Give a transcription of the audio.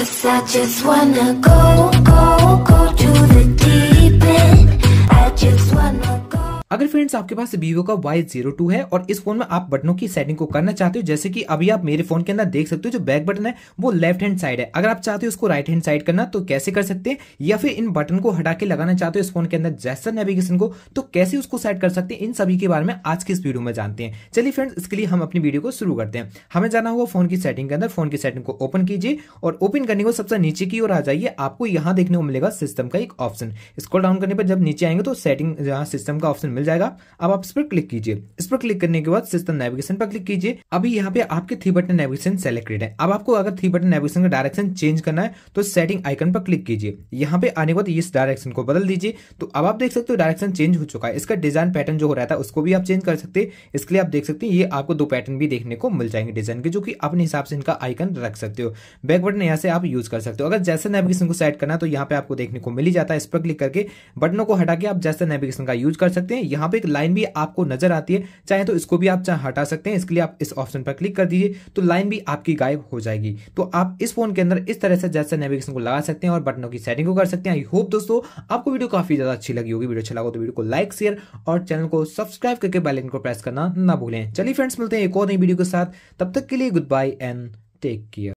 Cause I just wanna go, go अगर friends आपके पास वीवो का वाई जीरो टू है और इस फोन में आप बटनों की सेटिंग को करना चाहते हो जैसे कि अभी आप मेरे फोन के अंदर देख सकते हो जो बैक बटन है वो लेफ्ट हैंड साइड है अगर आप चाहते हो उसको राइट हैंड साइड करना तो कैसे कर सकते हैं या फिर इन बटन को हटा के लगाना चाहते हो इस फोन के अंदर जैसा नेविगेशन को तो कैसे उसको सेट कर सकते हैं इन सभी के बारे में आज की इस वीडियो में जानते हैं चलिए फ्रेंड्स इसके लिए हम अपनी वीडियो को शुरू करते हैं हमें जाना होगा फोन की सेटिंग के अंदर फोन की सेटिंग को ओपन कीजिए और ओपन करने को सबसे नीचे की ओर आ जाइए आपको यहाँ देखने को मिलेगा सिस्टम का एक ऑप्शन स्क्रॉल डाउन करने पर जब नीचे आएंगे तो सेटिंग सिस्टम का ऑप्शन मिल जाएगा अब आप इस पर क्लिक कीजिए इस पर क्लिक करने के बाद सिस्टम नेविगेशन पर क्लिक कीजिए अभी यहाँ पे आपके थ्री बटन नेविगेशन सेलेक्टेड है अब आपको अगर थ्री बटन नेविगेशन का डायरेक्शन चेंज करना है तो सेटिंग आइकन पर क्लिक कीजिए यहाँ पे आने के बाद इस डायरेक्शन को बदल दीजिए तो अब आप देख सकते हो डायरेक्शन चेंज हो चुका है इसका डिजाइन पैटर्न जो हो रहा था उसको भी आप चेंज कर सकते हैं इसके लिए आप देख सकते हैं ये आपको दो पैटर्न भी देखने को मिल जाएंगे डिजाइन के जो कि अपने हिसाब से इनका आइकन रख सकते हो बैक बटन यहाँ से आप यूज कर सकते हो अगर जैसे नेविगेशन को सेट करना है तो यहाँ पे आपको देखने को मिल ही जाता है इस पर क्लिक करके बटनों को हटा के आप जैसे नेविगेशन का यूज कर सकते हैं यहां पे एक लाइन भी आपको नजर आती है चाहे तो इसको भी आप चाहे हटा सकते हैं इसके लिए आप इस ऑप्शन पर क्लिक कर दीजिए तो लाइन भी आपकी गायब हो जाएगी तो आप इस फोन के अंदर इस तरह से जैसे नेविगेशन को लगा सकते हैं और बटनों की सेटिंग को कर सकते हैं आई होप दोस्तों आपको वीडियो काफी ज्यादा अच्छी लगी होगी वीडियो अच्छा लगा तो वीडियो को लाइक शेयर और चैनल को सब्सक्राइब करके बेलाइन को प्रेस करना ना भूलें चलिए फ्रेंड्स मिलते हैं एक और नई वीडियो के साथ तब तक के लिए goodbye and take care